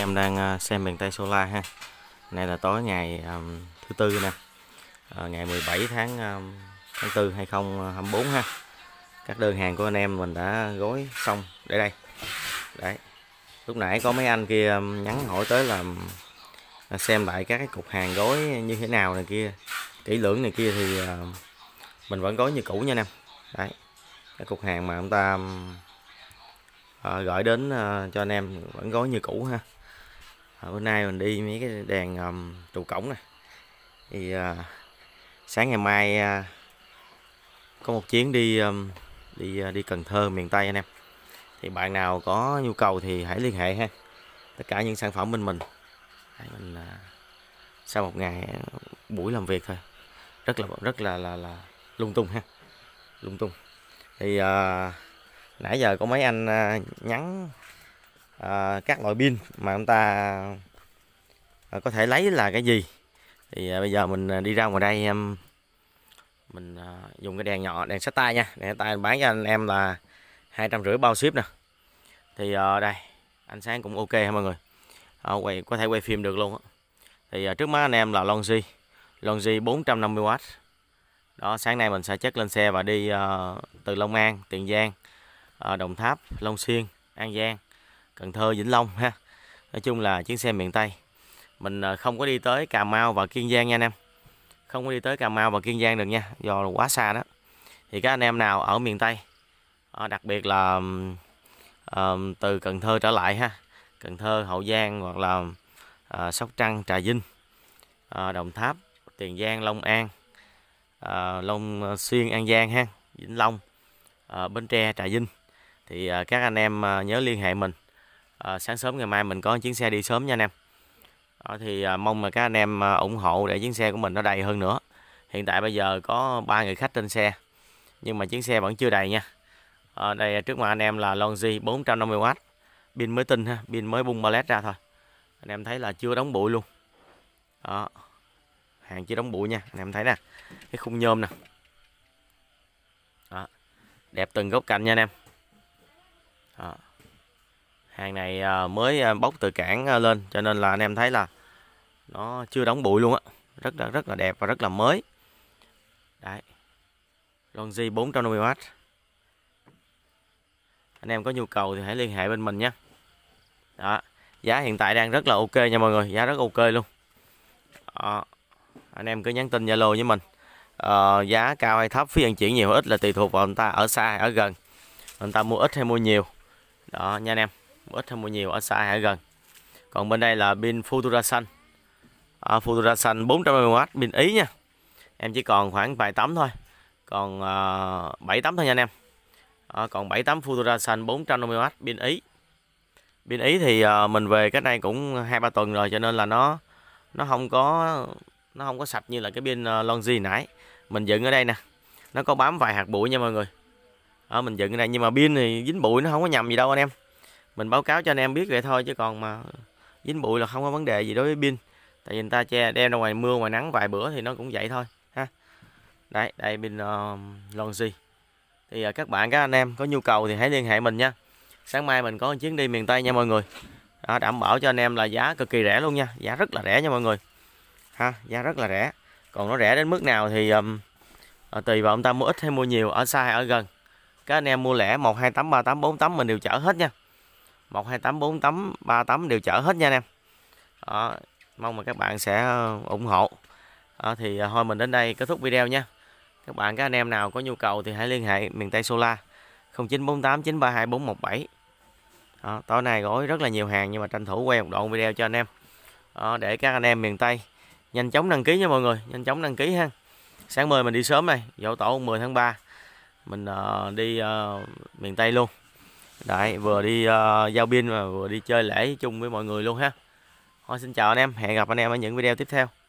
em đang ờ, xem miền Tây Solar ha Này là tối ngày um, thứ tư nè à, Ngày 17 tháng um, tháng 4 2024 ha Các đơn hàng của anh em mình đã gói xong để đây Đấy Lúc nãy có mấy anh kia nhắn hỏi tới là xem lại các cái cục hàng gói như thế nào này kia kỹ lưỡng này kia thì uh, mình vẫn gói như cũ nha anh đấy cái cục hàng mà ông ta uh, gửi đến uh, cho anh em vẫn gói như cũ ha à, bữa nay mình đi mấy cái đèn um, trụ cổng này thì uh, sáng ngày mai uh, có một chuyến đi um, đi uh, đi Cần Thơ miền Tây anh em thì bạn nào có nhu cầu thì hãy liên hệ ha tất cả những sản phẩm bên mình mình uh, sau một ngày buổi làm việc thôi rất là rất là là, là lung tung ha lung tung thì uh, nãy giờ có mấy anh uh, nhắn À, các loại pin mà chúng ta à, có thể lấy là cái gì thì à, bây giờ mình đi ra ngoài đây em mình dùng cái đèn nhỏ đèn sách tay nha đèn tay bán cho anh em là hai trăm rưỡi bao ship nè thì đây ánh sáng cũng ok ha mọi người quay có thể quay phim được luôn thì trước mắt anh em là Longi Longi 450W đó sáng nay mình sẽ chất lên xe và đi từ Long An, Tiền Giang, Đồng Tháp, Long Xuyên, An Giang Cần Thơ Vĩnh Long ha nói chung là chuyến xe miền Tây mình à, không có đi tới Cà Mau và Kiên Giang nha anh em không có đi tới Cà Mau và Kiên Giang được nha do là quá xa đó thì các anh em nào ở miền Tây à, đặc biệt là từ Cần Thơ trở lại ha Cần Thơ Hậu Giang hoặc là à, Sóc Trăng Trà Vinh Đồng Tháp Tiền Giang Long An Long Xuyên An Giang ha Vĩnh Long Bến Tre Trà Vinh thì các anh em nhớ liên hệ mình à, sáng sớm ngày mai mình có chuyến xe đi sớm nha anh em đó, thì à, mong mà các anh em à, ủng hộ để chuyến xe của mình nó đầy hơn nữa hiện tại bây giờ có ba người khách trên xe nhưng mà chuyến xe vẫn chưa đầy nha à, đây trước mặt anh em là Longi 450W pin mới tinh ha pin mới bung ballet ra thôi anh em thấy là chưa đóng bụi luôn đó hàng chưa đóng bụi nha anh em thấy nè cái khung nhôm nè đó. đẹp từng góc cạnh nha anh em đó hàng này à, mới à, bốc từ cảng à, lên cho nên là anh em thấy là nó chưa đóng bụi luôn á rất là rất là đẹp và rất là mới đấy Longi 450W anh em có nhu cầu thì hãy liên hệ bên mình nhé đó giá hiện tại đang rất là ok nha mọi người giá rất ok luôn đó. anh em cứ nhắn tin zalo với mình ờ, giá cao hay thấp phí vận chuyển nhiều ít là tùy thuộc vào người ta ở xa hay ở gần người ta mua ít hay mua nhiều đó nha anh em ít hay mua nhiều ở xa hay gần còn bên đây là pin Futura xanh à, Futura xanh 450W pin ý nha em chỉ còn khoảng vài tấm thôi còn à, ờ, 7 tấm thôi nha anh em à, còn 7 tấm Futura xanh 450W pin ý pin ý thì à, mình về cái này cũng hai ba tuần rồi cho nên là nó nó không có nó không có sạch như là cái pin Longi nãy mình dựng ở đây nè nó có bám vài hạt bụi nha mọi người ở mình dựng ở đây nhưng mà pin thì dính bụi nó không có nhầm gì đâu anh em mình báo cáo cho anh em biết vậy thôi chứ còn mà dính bụi là không có vấn đề gì đối với pin tại vì người ta che đem ra ngoài mưa ngoài nắng vài bữa thì nó cũng vậy thôi ha đây đây pin uh, ờ, lon xi thì uh, các bạn các anh em có nhu cầu thì hãy liên hệ mình nha sáng mai mình có chuyến đi miền tây nha mọi người đó, đảm bảo cho anh em là giá cực kỳ rẻ luôn nha giá rất là rẻ nha mọi người ha giá rất là rẻ còn nó rẻ đến mức nào thì um, tùy vào ông ta mua ít hay mua nhiều ở xa hay ở gần các anh em mua lẻ một hai tám ba tám bốn tấm mình đều chở hết nha một hai tấm bốn tấm ba tấm đều chở hết nha anh em đó, mong mà các bạn sẽ ờ, ủng hộ đó, thì ờ, thôi mình đến đây kết thúc video nha các bạn các anh em nào có nhu cầu thì hãy liên hệ miền Tây Solar 0948 932 417 đó, tối nay gói rất là nhiều hàng nhưng mà tranh thủ quay một đoạn video cho anh em đó, để các anh em miền Tây nhanh chóng đăng ký nha mọi người nhanh chóng đăng ký ha sáng mười mình đi sớm này dỗ tổ 10 tháng 3 mình uh, đi uh, miền Tây luôn Đấy, vừa đi uh, giao biên và vừa đi chơi lễ chung với mọi người luôn ha. Thôi xin chào anh em, hẹn gặp anh em ở những video tiếp theo.